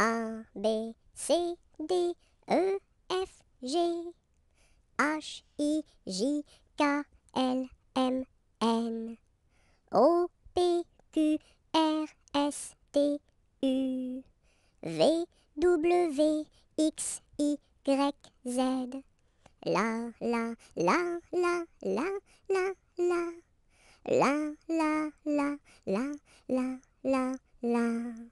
A, B, C, D, E, F, G, H, I, J, K, L, M, N, O, P, Q, R, S, T, U, V, W, X, Y, Z. La, la, la, la, la, la, la. La, la, la, la, la, la, la.